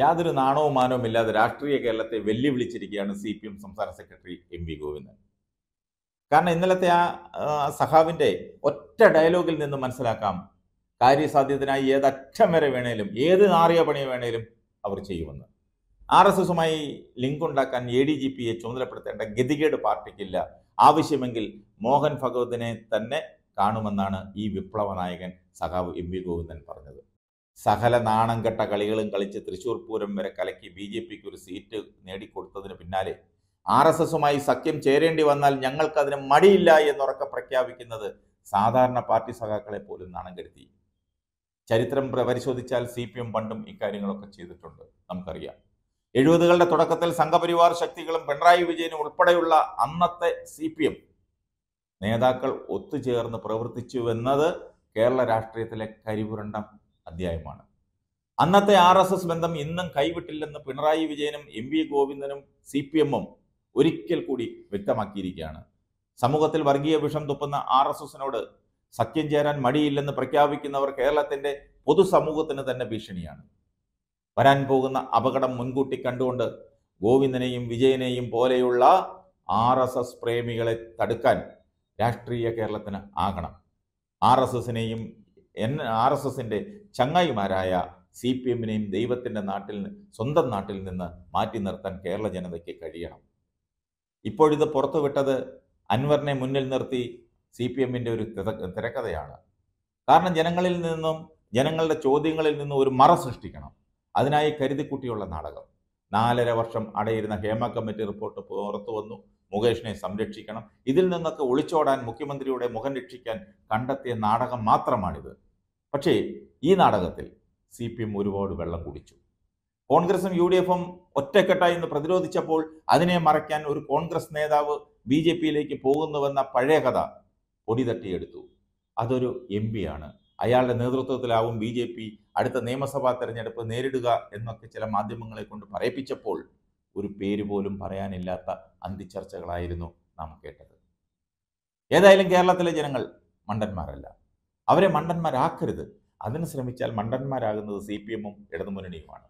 യാതൊരു നാണവും മാനവും ഇല്ലാതെ രാഷ്ട്രീയ കേരളത്തെ വെല്ലുവിളിച്ചിരിക്കുകയാണ് സി പി എം സംസ്ഥാന സെക്രട്ടറി എം വി ഗോവിന്ദൻ കാരണം ഇന്നലത്തെ ആ സഖാവിൻ്റെ ഒറ്റ ഡയലോഗിൽ നിന്ന് മനസ്സിലാക്കാം കാര്യസാധ്യത്തിനായി ഏതറ്റം വരെ വേണേലും ഏത് നാറിയ പണി വേണേലും അവർ ചെയ്യുമെന്ന് ആർ എസ് എസുമായി ലിങ്ക് ഉണ്ടാക്കാൻ എ ഡി ജി പിയെ ചുമതലപ്പെടുത്തേണ്ട ഗതികേട് പാർട്ടിക്കില്ല ആവശ്യമെങ്കിൽ മോഹൻ ഭഗവതിനെ തന്നെ കാണുമെന്നാണ് ഈ വിപ്ലവ നായകൻ സഖാവ് എം വി ഗോവിന്ദൻ പറഞ്ഞത് സകല നാണം കെട്ട കളികളും കളിച്ച് തൃശൂർ പൂരം വരെ കലക്കി ബി ജെ പിക്ക് ഒരു സീറ്റ് നേടിക്കൊടുത്തതിന് പിന്നാലെ ആർ എസ് എസുമായി സഖ്യം ചേരേണ്ടി വന്നാൽ ഞങ്ങൾക്കതിന് മടിയില്ല എന്നുറക്കെ പ്രഖ്യാപിക്കുന്നത് സാധാരണ പാർട്ടി സഖാക്കളെ പോലും നാണം കരുതി ചരിത്രം പരിശോധിച്ചാൽ സി പി എം പണ്ടും ഇക്കാര്യങ്ങളൊക്കെ ചെയ്തിട്ടുണ്ട് നമുക്കറിയാം എഴുപതുകളുടെ തുടക്കത്തിൽ സംഘപരിവാർ ശക്തികളും പിണറായി വിജയനും ഉൾപ്പെടെയുള്ള അന്നത്തെ സി പി എം നേതാക്കൾ ഒത്തുചേർന്ന് പ്രവർത്തിച്ചുവെന്നത് കേരള രാഷ്ട്രീയത്തിലെ കരിപുരണ്ട അധ്യായമാണ് അന്നത്തെ ആർ എസ് എസ് ബന്ധം ഇന്നും കൈവിട്ടില്ലെന്ന് പിണറായി വിജയനും എം വി ഗോവിന്ദനും സി പി എമ്മും ഒരിക്കൽ കൂടി വ്യക്തമാക്കിയിരിക്കുകയാണ് സമൂഹത്തിൽ വർഗീയ വിഷം തുപ്പുന്ന ആർ എസ് എസിനോട് സഖ്യം ചേരാൻ മടിയില്ലെന്ന് പ്രഖ്യാപിക്കുന്നവർ കേരളത്തിന്റെ പൊതുസമൂഹത്തിന് തന്നെ ഭീഷണിയാണ് വരാൻ പോകുന്ന അപകടം മുൻകൂട്ടി കണ്ടുകൊണ്ട് ഗോവിന്ദനെയും വിജയനെയും പോലെയുള്ള ആർ എസ് എസ് പ്രേമികളെ തടുക്കാൻ രാഷ്ട്രീയ കേരളത്തിന് ആകണം ആർ എസ് എസിനെയും എൻ ആർ എസ് എസിൻ്റെ ചങ്ങായിമാരായ സി പി എമ്മിനെയും ദൈവത്തിൻ്റെ നാട്ടിൽ സ്വന്തം നാട്ടിൽ നിന്ന് മാറ്റി നിർത്താൻ കേരള ജനതയ്ക്ക് കഴിയണം ഇപ്പോഴിത് പുറത്തുവിട്ടത് അൻവറിനെ മുന്നിൽ നിർത്തി സി പി എമ്മിൻ്റെ ഒരു തിരക്കഥയാണ് കാരണം ജനങ്ങളിൽ നിന്നും ജനങ്ങളുടെ ചോദ്യങ്ങളിൽ നിന്നും ഒരു മറ സൃഷ്ടിക്കണം അതിനായി കരുതിക്കുട്ടിയുള്ള നാടകം നാലര വർഷം അടയിരുന്ന ഹേമ കമ്മിറ്റി റിപ്പോർട്ട് പുറത്തു വന്നു മുകേഷിനെ സംരക്ഷിക്കണം ഇതിൽ നിന്നൊക്കെ ഒളിച്ചോടാൻ മുഖ്യമന്ത്രിയുടെ മുഖം രക്ഷിക്കാൻ കണ്ടെത്തിയ നാടകം മാത്രമാണിത് പക്ഷേ ഈ നാടകത്തിൽ സി പി എം ഒരുപാട് വെള്ളം കുടിച്ചു കോൺഗ്രസും യു ഡി എഫും ഒറ്റക്കെട്ടായി എന്ന് പ്രതിരോധിച്ചപ്പോൾ അതിനെ മറയ്ക്കാൻ ഒരു കോൺഗ്രസ് നേതാവ് ബി ജെ പിയിലേക്ക് പോകുന്നുവെന്ന പഴയ കഥ പൊടി തട്ടിയെടുത്തു അതൊരു എം ആണ് അയാളുടെ നേതൃത്വത്തിലാവും ബി ജെ പി അടുത്ത നിയമസഭാ തെരഞ്ഞെടുപ്പ് നേരിടുക എന്നൊക്കെ ചില മാധ്യമങ്ങളെ കൊണ്ട് പറയിപ്പിച്ചപ്പോൾ ഒരു പേര് പോലും പറയാനില്ലാത്ത അന്തിച്ചർച്ചകളായിരുന്നു നാം കേട്ടത് ഏതായാലും കേരളത്തിലെ ജനങ്ങൾ മണ്ടന്മാരല്ല അവരെ മണ്ടന്മാരാക്കരുത് അതിന് ശ്രമിച്ചാൽ മണ്ടന്മാരാകുന്നത് സി പി എമ്മും ഇടതുമുന്നണിയുമാണ്